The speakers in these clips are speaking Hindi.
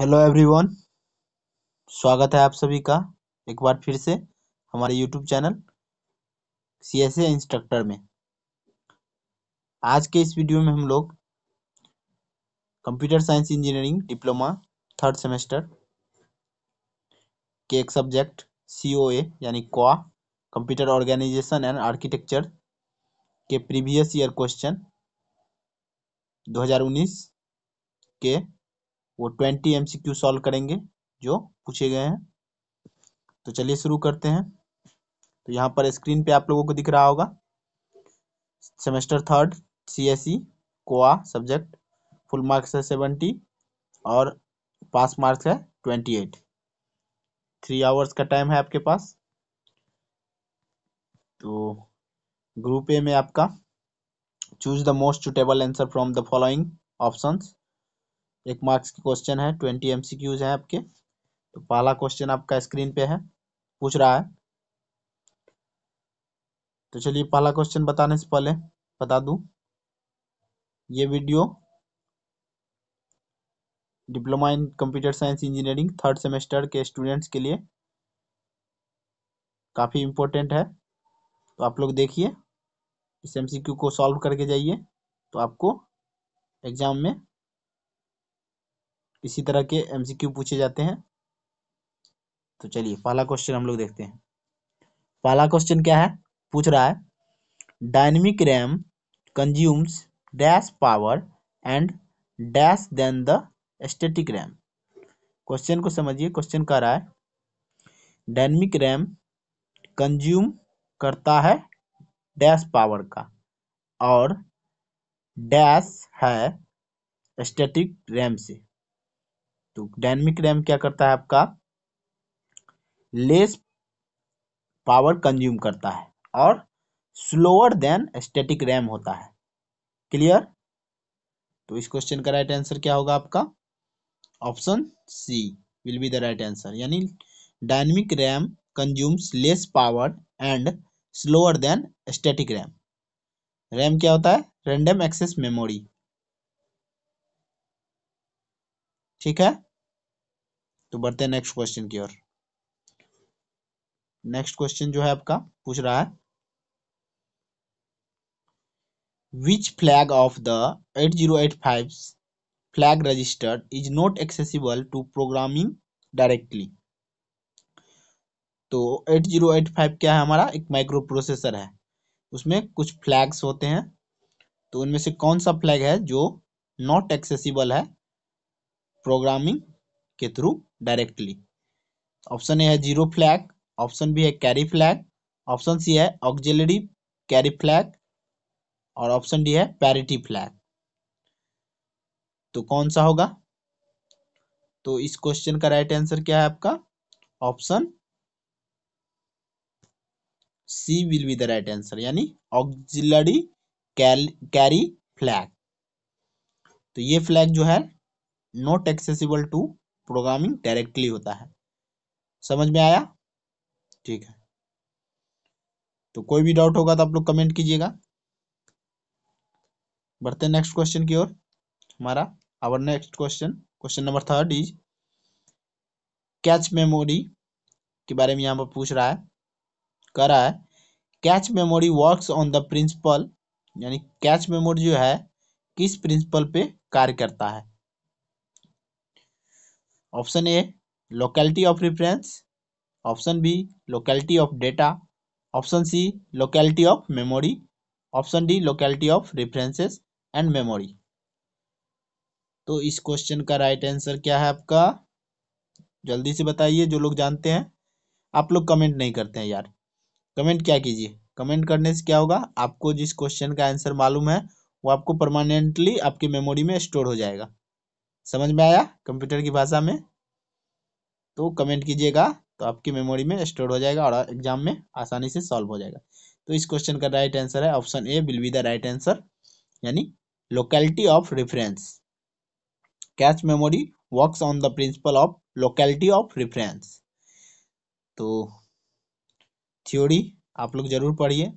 हेलो एवरीवन स्वागत है आप सभी का एक बार फिर से हमारे YouTube channel C S A instructor में आज के इस वीडियो में हम लोग computer science engineering diploma third semester के एक सब्जेक्ट सी ओ ए यानी क्वा कंप्यूटर ऑर्गेनाइजेशन एंड आर्किटेक्चर के प्रीवियस ईयर क्वेश्चन 2019 के वो twenty M C Q solve करेंगे जो पूछे गए हैं तो चलिए शुरू करते हैं तो यहाँ पर स्क्रीन पे आप लोगों को दिख रहा होगा semester third C S C कोआ सब्जेक्ट फुल मार्क्स है सेवेंटी और पास मार्क्स है ट्वेंटी एट थ्री आवर्स का टाइम है आपके पास तो ग्रुप ए में आपका choose the most suitable answer from the following options एक मार्क्स के क्वेश्चन है ट्वेंटी एम हैं आपके तो पहला क्वेश्चन आपका स्क्रीन पे है पूछ रहा है तो चलिए पहला क्वेश्चन बताने से पहले बता दूं ये video diploma in computer science engineering third semester के स्टूडेंट्स के लिए काफ़ी इम्पोर्टेंट है तो आप लोग देखिए इस एमसीक्यू को सॉल्व करके जाइए तो आपको एग्ज़ाम में इसी तरह के एम पूछे जाते हैं तो चलिए पहला क्वेश्चन हम लोग देखते हैं पहला क्वेश्चन क्या है पूछ रहा है dynamic RAM consumes dash power and dash than the static RAM question को समझिए क्वेश्चन कह रहा है डायनेमिक रैम कंज्यूम करता है डैश पावर का और डैश है स्टैटिक रैम से तो डायनेमिक रैम क्या करता है आपका लेस पावर कंज्यूम करता है और स्लोअर देन स्टैटिक रैम होता है क्लियर तो इस क्वेश्चन का राइट आंसर क्या होगा आपका option C will be the right answer यानी dynamic RAM consumes less power and slower than static RAM RAM क्या होता है रैंडम एक्सेस मेमोरी ठीक है तो बढ़ते हैं नेक्स्ट क्वेश्चन की ओर नेक्स्ट क्वेश्चन जो है आपका पूछ रहा है the eight zero eight five flag registered is not accessible to programming directly तो फाइव क्या है हमारा एक माइक्रो प्रोसेसर है उसमें कुछ फ्लैग्स होते हैं तो उनमें से कौन सा फ्लैग है जो नॉट एक्सेसिबल है प्रोग्रामिंग के थ्रू डायरेक्टली ऑप्शन ए है जीरो फ्लैग ऑप्शन बी है कैरी फ्लैग ऑप्शन सी है ऑक्जिलरी कैरी फ्लैग और ऑप्शन डी है पैरिटी फ्लैग तो कौन सा होगा तो इस क्वेश्चन का राइट आंसर क्या है आपका option C will be the right answer यानी ऑक्जिलरी कैरी फ्लैग तो ये फ्लैग जो है not accessible to programming directly होता है समझ में आया ठीक है तो कोई भी डाउट होगा तो आप लोग कमेंट कीजिएगा बढ़ते नेक्स्ट क्वेश्चन की ओर हमारा our next question question number third is cache memory के बारे में यहाँ पर पूछ रहा है कह रहा है cache memory works on the principle यानी कैच मेमोरी जो है किस प्रिंसिपल पे कार्य करता है option A locality of reference option B locality of data option C locality of memory option D locality of references and memory तो इस क्वेश्चन का राइट right आंसर क्या है आपका जल्दी से बताइए जो लोग जानते हैं आप लोग कमेंट नहीं करते हैं यार कमेंट क्या कीजिए कमेंट करने से क्या होगा आपको जिस क्वेश्चन का आंसर मालूम है वो आपको परमानेंटली आपके मेमोरी में स्टोर हो जाएगा समझ में आया कंप्यूटर की भाषा में तो कमेंट कीजिएगा तो आपकी मेमोरी में स्टोर हो जाएगा और एग्जाम में आसानी से सॉल्व हो जाएगा तो इस क्वेश्चन का राइट आंसर है option A will be the right answer यानी locality of reference cache memory works on the principle of locality of reference तो थ्योरी आप लोग जरूर पढ़िए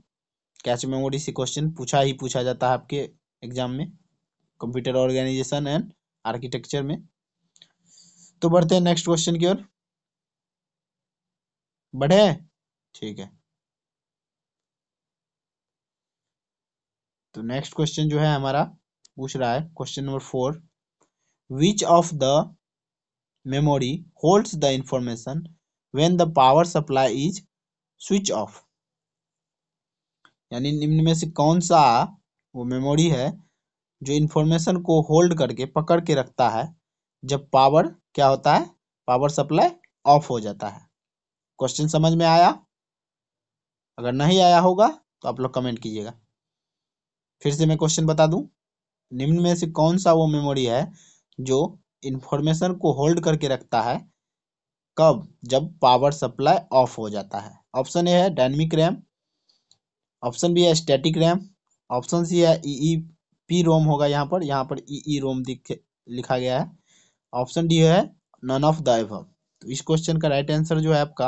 कैच मेमोरी से क्वेश्चन पूछा ही पूछा जाता है आपके एग्जाम में कंप्यूटर ऑर्गेनाइजेशन एंड आर्किटेक्चर में तो बढ़ते हैं नेक्स्ट क्वेश्चन की ओर बढ़े ठीक है तो नेक्स्ट क्वेश्चन जो है हमारा पूछ रहा है question number four which of the memory holds the information when the power supply is switch off यानी निम्न में से कौन सा वो मेमोरी है जो इन्फॉर्मेशन को होल्ड करके पकड़ के रखता है जब पावर क्या होता है पावर सप्लाई ऑफ हो जाता है क्वेश्चन समझ में आया अगर नहीं आया होगा तो आप लोग कमेंट कीजिएगा फिर से मैं क्वेश्चन बता दूं निम्न में से कौन सा वो मेमोरी है जो इन्फॉर्मेशन को होल्ड करके रखता है कब जब पावर सप्लाई ऑफ हो जाता है ऑप्शन ए है डायनमिक रैम ऑप्शन बी है स्टैटिक रैम ऑप्शन सी है E e e P ROM होगा यहाँ पर यहाँ पर ई ई रोम दिख लिखा गया है ऑप्शन डी है नन ऑफ द एवम तो इस क्वेश्चन का राइट आंसर जो है आपका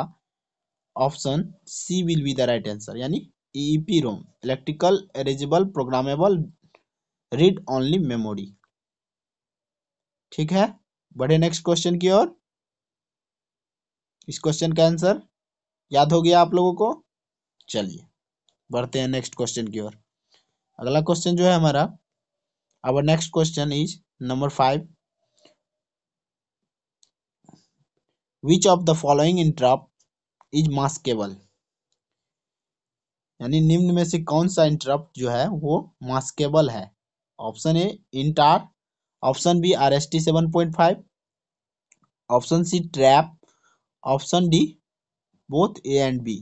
option C will be the right answer यानी E P ROM electrical erasable programmable read only memory ठीक है बढ़े नेक्स्ट क्वेश्चन की ओर इस क्वेश्चन का आंसर याद हो गया आप लोगों को चलिए बढ़ते हैं नेक्स्ट क्वेश्चन की ओर अगला क्वेश्चन जो है हमारा our next question is number 5 which of the following interrupt is maskable यानी निम्न में से कौन सा इंटरप्ट जो है वो मास्केबल है option A INTR option B R S T seven point five option C trap option D both A and B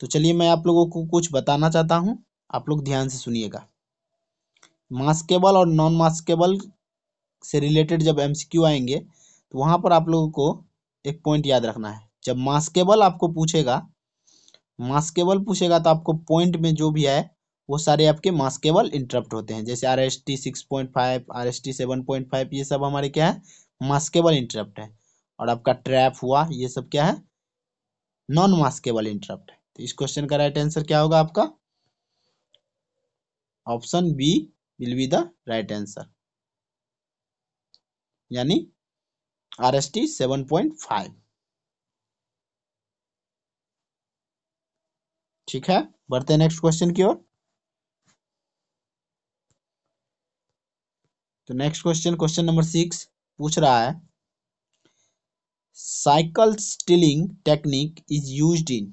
तो चलिए मैं आप लोगों को कुछ बताना चाहता हूं आप लोग ध्यान से सुनिएगा मास्केबल और नॉन मास्केबल से रिलेटेड जब एमसीक्यू आएंगे तो वहाँ पर आप लोगों को एक पॉइंट याद रखना है जब मास्केबल आपको पूछेगा मास्केबल पूछेगा तो आपको पॉइंट में जो भी है वो सारे आपके मास्केबल इंटरप्ट होते हैं जैसे R S T six point five R S T seven point five ये सब हमारे क्या है मास्केबल इंटरप्ट है और आपका ट्रैप हुआ ये सब क्या है नॉन मास्केबल इंटरप्ट है तो इस क्वेश्चन का राइट आंसर क्या होगा आपका option B will be the right answer यानी R S T seven point five ठीक है बढ़ते नेक्स्ट क्वेश्चन की ओर तो next question question number six पूछ रहा है cycle stealing technique is used in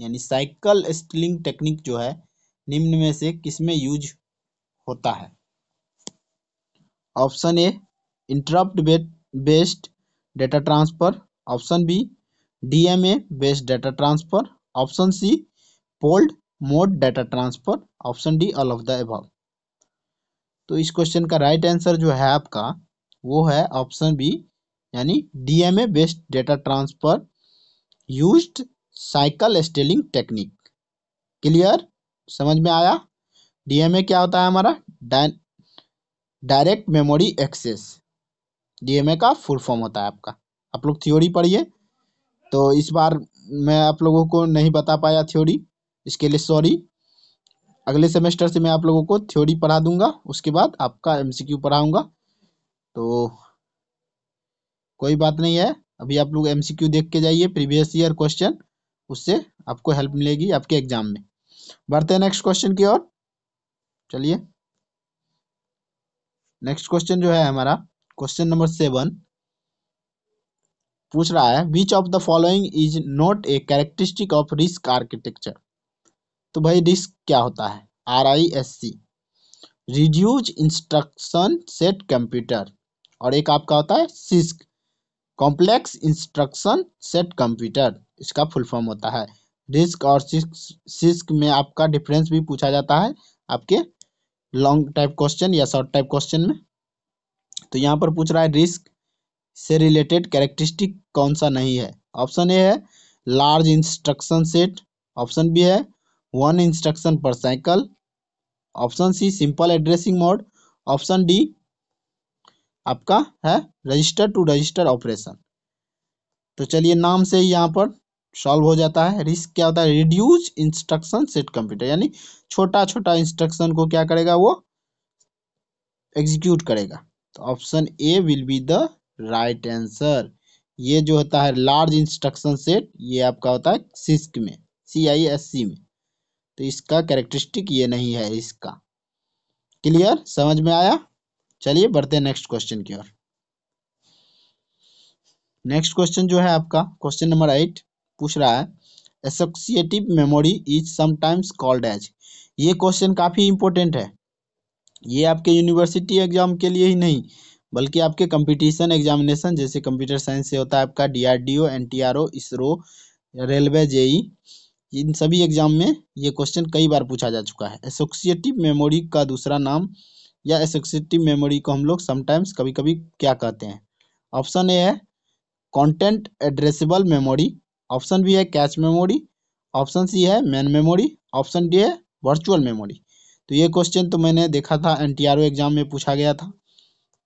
यानी साइकिल स्टीलिंग टेक्निक जो है निम्न में से किसमें यूज होता है option A interrupt based data transfer option B DMA based data transfer option C polled mode data transfer option D all of the above तो इस क्वेश्चन का राइट right आंसर जो है आपका वो है ऑप्शन बी यानी DMA based data transfer used cycle stealing technique clear समझ में आया डीएमए क्या होता है हमारा डायरेक्ट मेमोरी एक्सेस डीएमए का फुल फॉर्म होता है आपका आप लोग थ्योरी पढ़िए तो इस बार मैं आप लोगों को नहीं बता पाया थ्योरी इसके लिए सॉरी अगले सेमेस्टर से मैं आप लोगों को थ्योरी पढ़ा दूंगा उसके बाद आपका एमसीक्यू पढ़ाऊंगा तो कोई बात नहीं है अभी आप लोग एमसीक्यू देख के जाइए प्रीवियस ईयर क्वेश्चन उससे आपको हेल्प मिलेगी आपके एग्जाम में बढ़ते हैं नेक्स्ट क्वेश्चन की ओर चलिए नेक्स्ट क्वेश्चन जो है हमारा क्वेश्चन नंबर सेवन पूछ रहा है which of the following is not a characteristic of RISC architecture तो भाई रिस्क क्या होता है R I S C reduce instruction set computer और एक आपका होता है CISC complex instruction set computer इसका फुल फॉर्म होता है रिस्क और सिस्क सिस्क में आपका डिफरेंस भी पूछा जाता है आपके लॉन्ग टाइप क्वेश्चन या शॉर्ट टाइप क्वेश्चन में तो यहाँ पर पूछ रहा है रिस्क से रिलेटेड कैरेक्टरिस्टिक कौन सा नहीं है ऑप्शन ए है large instruction set option B है one instruction per cycle option C simple addressing mode option D आपका है रजिस्टर टू रजिस्टर ऑपरेशन तो चलिए नाम से ही यहाँ पर सॉल्व हो जाता है रिस्क क्या होता है रिड्यूस इंस्ट्रक्शन सेट कंप्यूटर यानी छोटा छोटा इंस्ट्रक्शन को क्या करेगा वो एग्जीक्यूट करेगा तो option A will be the right answer ये जो होता है लार्ज इंस्ट्रक्शन सेट ये आपका होता है सिस्क में सी आई एस सी में तो इसका कैरेक्टरिस्टिक ये नहीं है इसका क्लियर समझ में आया चलिए बढ़ते नेक्स्ट क्वेश्चन की ओर नेक्स्ट क्वेश्चन जो है आपका क्वेश्चन नंबर एट पूछ रहा है associative memory is sometimes called as ये क्वेश्चन काफ़ी इंपॉर्टेंट है ये आपके यूनिवर्सिटी एग्जाम के लिए ही नहीं बल्कि आपके कंपटीशन एग्जामिनेशन जैसे कंप्यूटर साइंस से होता है आपका DRDO NTRO ISRO railway JE इन सभी एग्जाम में ये क्वेश्चन कई बार पूछा जा चुका है एसोसिएटिव मेमोरी का दूसरा नाम या एसोसिएटिव मेमोरी को हम लोग समटाइम्स कभी कभी क्या कहते हैं ऑप्शन ए है content addressable memory option B है कैच मेमोरी ऑप्शन सी है मैन मेमोरी ऑप्शन डी है वर्चुअल मेमोरी तो ये क्वेश्चन तो मैंने देखा था एन एग्जाम में पूछा गया था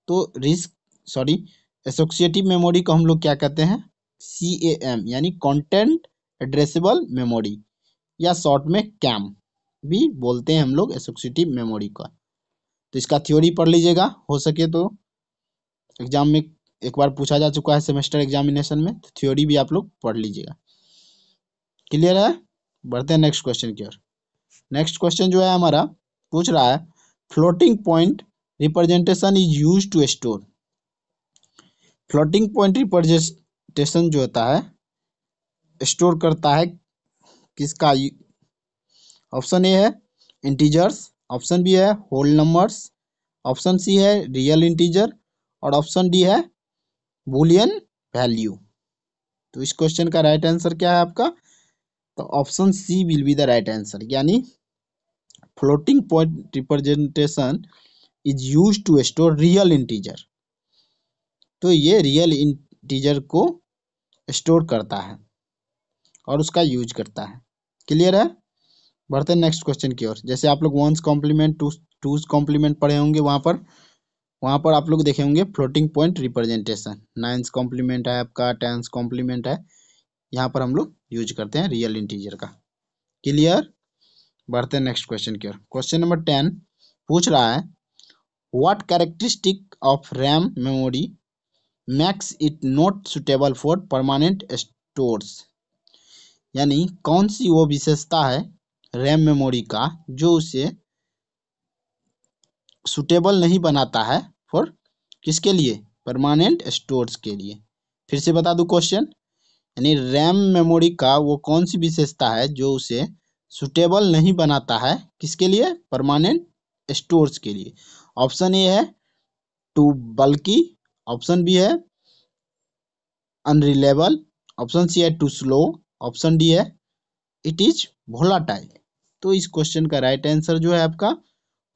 तो रिस्क सॉरी एसोसिएटिव मेमोरी को हम लोग क्या कहते हैं सी ए एम यानी कॉन्टेंट एड्रेसेबल मेमोरी या शॉर्ट में कैम भी बोलते हैं हम लोग एसोसिएटिव मेमोरी का तो इसका थ्योरी पढ़ लीजिएगा हो सके तो एग्जाम में एक बार पूछा जा चुका है सेमेस्टर एग्जामिनेशन में तो थ्योरी भी आप लोग पढ़ लीजिएगा क्लियर है बढ़ते हैं नेक्स्ट क्वेश्चन की ओर नेक्स्ट क्वेश्चन जो है हमारा पूछ रहा है floating point representation is use to store floating point representation जो होता है स्टोर करता है किसका ऑप्शन ए है इंटीजर्स ऑप्शन बी है होल नंबर्स ऑप्शन सी है रियल इंटीजर और ऑप्शन डी है बुलियन वैल्यू तो इस क्वेश्चन का राइट right आंसर क्या है आपका तो option C will be the right answer यानी floating point representation is use to store real integer तो ये रियल इंटीजर को स्टोर करता है और उसका यूज करता है क्लियर है बढ़ते हैं नेक्स्ट क्वेश्चन की ओर जैसे आप लोग one's complement two two's complement पढ़े होंगे वहां पर वहाँ पर आप लोग देखे होंगे floating point representation nine's complement है आपका टेंस कॉम्प्लीमेंट है यहाँ पर हम लोग यूज करते हैं रियल इंटीजर का क्लियर बढ़ते हैं नेक्स्ट क्वेश्चन की ओर क्वेश्चन नंबर टेन पूछ रहा है what characteristic of RAM memory makes it not suitable for permanent stores यानी कौन सी वो विशेषता है रैम मेमोरी का जो उसे सुटेबल नहीं बनाता है फॉर किसके लिए परमानेंट स्टोर्स के लिए फिर से बता दू क्वेश्चन यानी रैम मेमोरी का वो कौन सी विशेषता है जो उसे सुटेबल नहीं बनाता है किसके लिए परमानेंट स्टोर्स के लिए ऑप्शन ए है टू बल्कि ऑप्शन बी है अनरिलेबल ऑप्शन सी है टू स्लो ऑप्शन डी है इट इज टाइप तो इस क्वेश्चन का राइट आंसर जो है आपका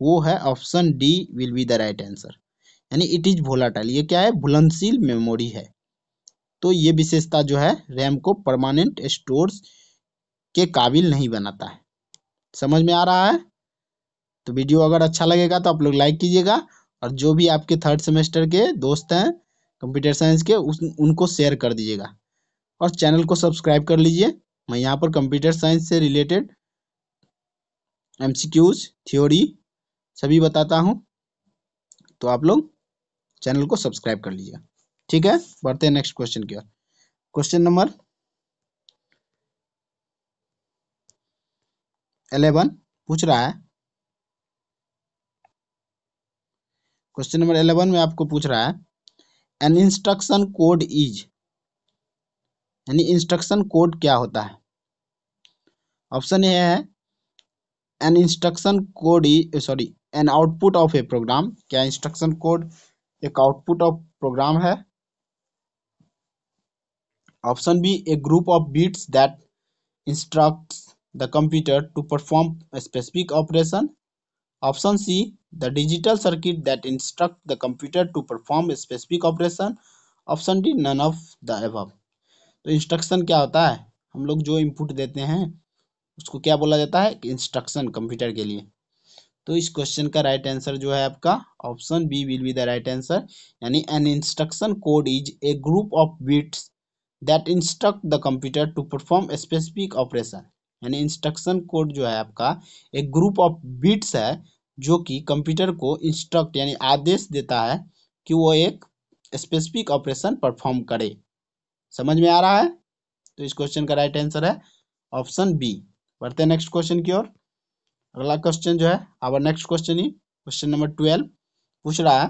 वो है option D will be the right answer यानी इट इज वोलाटाइल ये क्या है भुलनशील मेमोरी है तो ये विशेषता जो है रैम को परमानेंट स्टोर्स के काबिल नहीं बनाता है समझ में आ रहा है तो वीडियो अगर अच्छा लगेगा तो आप लोग लाइक कीजिएगा और जो भी आपके थर्ड सेमेस्टर के दोस्त हैं कंप्यूटर साइंस के उस उनको शेयर कर दीजिएगा और चैनल को सब्सक्राइब कर लीजिए मैं यहाँ पर कंप्यूटर साइंस से रिलेटेड एमसीक्यूज थ्योरी सभी बताता हूँ तो आप लोग चैनल को सब्सक्राइब कर लीजिएगा ठीक है बढ़ते हैं नेक्स्ट क्वेश्चन की ओर क्वेश्चन नंबर एलेवन पूछ रहा है क्वेश्चन नंबर एलेवन में आपको पूछ रहा है एन इंस्ट्रक्शन कोड इज यानी इंस्ट्रक्शन कोड क्या होता है ऑप्शन ए है an instruction code is sorry an output of a program क्या इंस्ट्रक्शन कोड एक आउटपुट ऑफ प्रोग्राम है option B a group of bits that instruct the computer to perform specific operation option C the digital circuit that instruct the computer to perform specific operation option D none of the the तो इंस्ट्रक्शन क्या होता है हम लोग जो इनपुट देते हैं उसको क्या बोला जाता है इंस्ट्रक्शन कंप्यूटर के लिए तो इस क्वेश्चन का राइट right आंसर जो है आपका option B will be the right answer यानी an instruction code is a group of bits that instruct the computer to perform specific operation यानी इंस्ट्रक्शन कोड जो है आपका एक ग्रुप ऑफ बिट्स है जो कि कंप्यूटर को इंस्ट्रक्ट यानी आदेश देता है कि वो एक स्पेसिफिक ऑपरेशन परफॉर्म करे समझ में आ रहा है तो इस क्वेश्चन का राइट आंसर है ऑप्शन बी बढ़ते नेक्स्ट क्वेश्चन की ओर अगला क्वेश्चन जो है आवर नेक्स्ट क्वेश्चन ही क्वेश्चन नंबर ट्वेल्व पूछ रहा है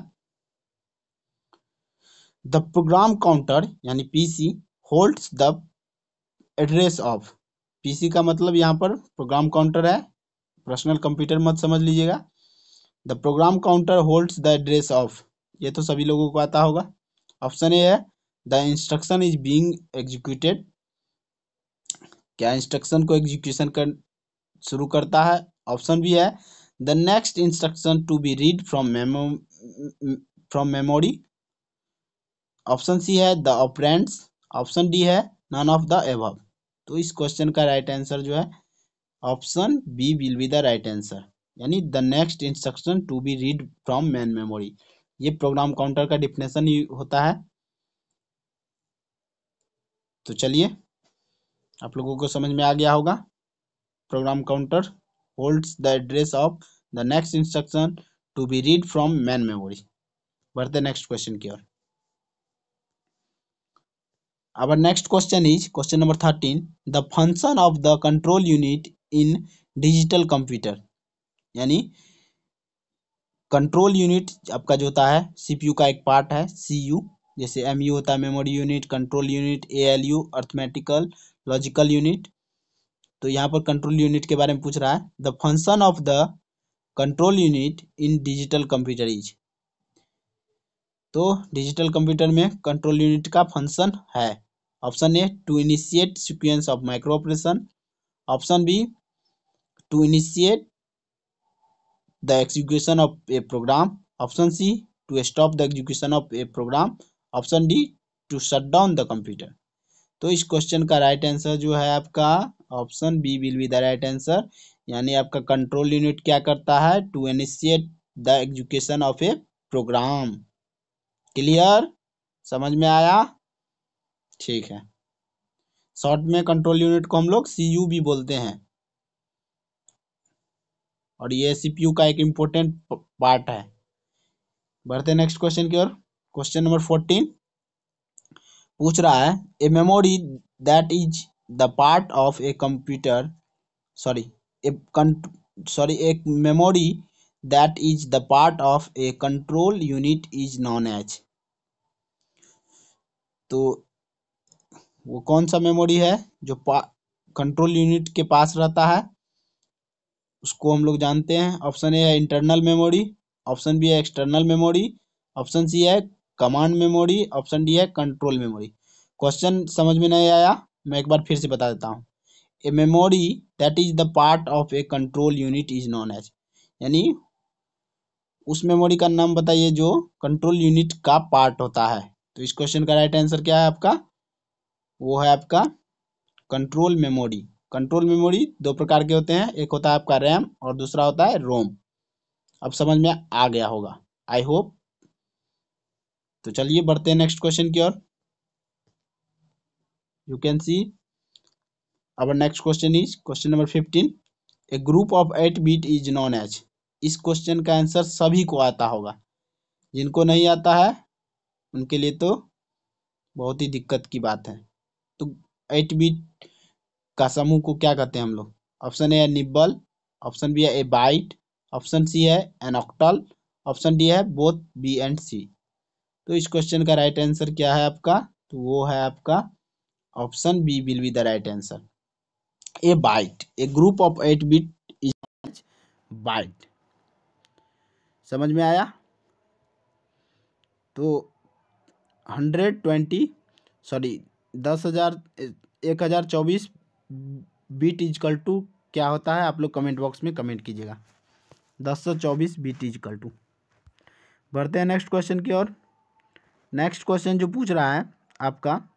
द प्रोग्राम काउंटर यानी PC holds the address of PC का मतलब यहाँ पर प्रोग्राम काउंटर है पर्सनल कंप्यूटर मत समझ लीजिएगा the program counter holds the address of ये तो सभी लोगों को आता होगा ऑप्शन ए है the instruction is being executed क्या इंस्ट्रक्शन को एग्जीक्यूशन कर शुरू करता है ऑप्शन भी है the next instruction to be read from memo from memory option C है द ऑपरेंट्स ऑप्शन डी है नन ऑफ द एवब तो इस क्वेश्चन का राइट right आंसर जो है option B will be the right answer यानी the next instruction to be read from main memory ये प्रोग्राम काउंटर का डिफिनेशन होता है तो चलिए आप लोगों को समझ में आ गया होगा program counter holds the address of the next instruction to be read from main memory बढ़ते नेक्स्ट क्वेश्चन की ओर our next question is question number 13 the function of the control unit in digital computer यानी कंट्रोल यूनिट आपका जो होता है सीपीयू का एक पार्ट है सीयू जैसे एमयू होता है memory unit control unit ALU arithmetical logical unit तो यहाँ पर कंट्रोल यूनिट के बारे में पूछ रहा है the function of the control unit in digital computer is तो डिजिटल कंप्यूटर में कंट्रोल यूनिट का फंक्शन है option A to initiate sequence of micro operation option B to initiate the execution of a program option C to stop the execution of a program option D to shut down the computer तो इस क्वेश्चन का राइट right आंसर जो है आपका option B will be the right answer यानी आपका कंट्रोल यूनिट क्या करता है to initiate the execution of a program clear समझ में आया ठीक है शॉर्ट में कंट्रोल यूनिट को हम लोग सी यू भी बोलते हैं और ये सी पी यू का एक इम्पोर्टेंट पार्ट है बढ़ते नेक्स्ट क्वेश्चन की ओर क्वेश्चन नंबर फोर्टीन पूछ रहा है a memory that is the part of a computer sorry a con sorry a memory that is the part of a control unit is तो वो कौन सा मेमोरी है जो कंट्रोल यूनिट के पास रहता है उसको हम लोग जानते हैं ऑप्शन ए है इंटरनल मेमोरी ऑप्शन बी है एक्सटर्नल मेमोरी ऑप्शन सी है कमांड मेमोरी ऑप्शन डी है कंट्रोल मेमोरी क्वेश्चन समझ में नहीं आया मैं एक बार फिर से बता देता हूँ a memory that is the part of a control unit is known as यानी उस मेमोरी का नाम बताइए जो कंट्रोल यूनिट का पार्ट होता है तो इस क्वेश्चन का राइट आंसर क्या है आपका वो है आपका कंट्रोल मेमोरी कंट्रोल मेमोरी दो प्रकार के होते हैं एक होता है आपका रैम और दूसरा होता है रोम अब समझ में आ गया होगा आई होप तो चलिए बढ़ते हैं नेक्स्ट क्वेश्चन की ओर you can see our next question is question number 15 a group of 8 bit is known as इस क्वेश्चन का आंसर सभी को आता होगा जिनको नहीं आता है उनके लिए तो बहुत ही दिक्कत की बात है तो एट बीट का समूह को क्या कहते हैं हम लोग ऑप्शन ए है निब्बल ऑप्शन बी है ए बाइट ऑप्शन सी है एन ऑक्टल ऑप्शन डी है बोथ बी एंड सी तो इस क्वेश्चन का राइट आंसर क्या है आपका तो वो है आपका option B will be the right answer a byte a group of eight bit is byte समझ में आया तो हंड्रेड ट्वेंटी सॉरी दस हज़ार एक हज़ार चौबीस बीट इजकल टू क्या होता है आप लोग कमेंट बॉक्स में कमेंट कीजिएगा दस सौ चौबीस बीट इजकल टू बढ़ते हैं नेक्स्ट क्वेश्चन की ओर नेक्स्ट क्वेश्चन जो पूछ रहा है आपका